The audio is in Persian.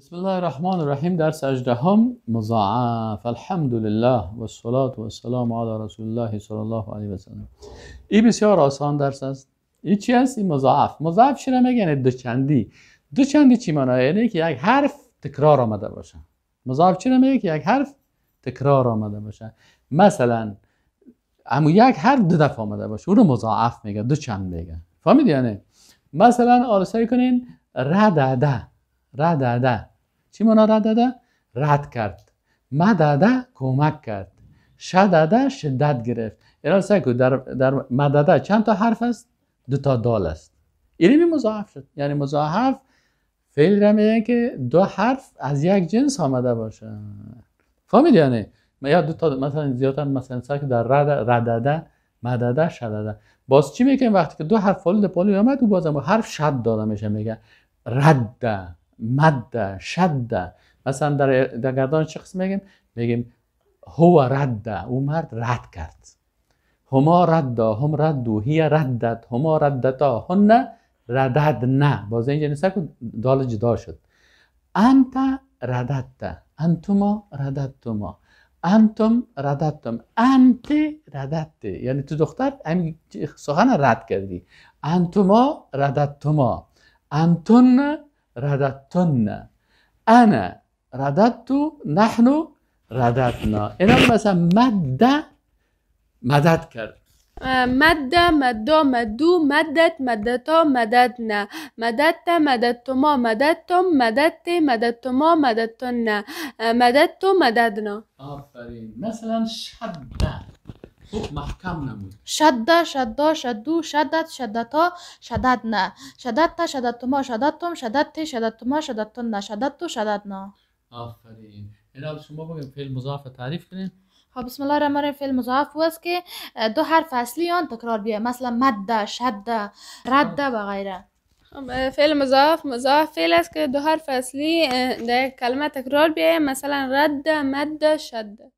بسم الله الرحمن الرحیم درس اجدهم مضاعف الحمد لله و الصلاة و السلام على رسول الله صلی الله علیه و سلم این بسیار آسان درس است این چی هست؟ این مضاعف مضاعف چی را چندی دوچندی دوچندی چی معنی یعنی که یک حرف تکرار آمده باشه مضاعف چی را میگه که یک حرف تکرار آمده باشه مثلا اما یک حرف دو دفعه آمده باشه اون رو مضاعف میگه دو چند میگه فهمید یعنی مثلا آرسای کنین ردده چی مانا ردده؟ رد کرد مدده کمک کرد شدده شدت گرفت اینا سکو در, در مدده چند تا حرف است؟ دو تا دال است می مزاحف شد یعنی مزاحف فعل را میگن که دو حرف از یک جنس آمده باشه فهمید یعنی یا دو تا مثلا زیادتر مثلا سکو در رد ردده مدده شدده باز چی میگن وقتی که دو حرف فعل پالو آمد او بازم حرف شد داده میشه میگه رده مد شد مثلا در, در گردان چه قسم میگیم میگیم هو رد او مرد رد کرد هما رد هم ردو هی ردت هما ردتا هن ردد نه باز اینجا نیست که دال جدا شد انت ردت انتما ردتما انتم ردتم انت ردت یعنی تو دختر سخن رد کردی انتما ردتما انتون. رددتن أنا رددت نحن رددنا إنما آه، آه، مثلا مد مدد کرد مد مدو مدو مدت مدتو مددنا مددت مددتما مددتم مددت مددتما مددتن مددتو مددنا آفرین مثلا شد خب، محکم نمود شد شد شدو شدت شدتا شدت نه شدت شدت ما شدتم شدت شدت ما شدتن نه شدت تو شدت نه آفرین اینا شما بگیم فعل مضاف تعریف کنین خب بسم الله الرحمن الرحیم فعل مضاف است که دو حرف اصلی آن تکرار بیه مثلا مد شد رد و غیره خب، فعل مضاف مضاف فعل است که دو حرف اصلی در کلمه تکرار بیه مثلا رد مد شد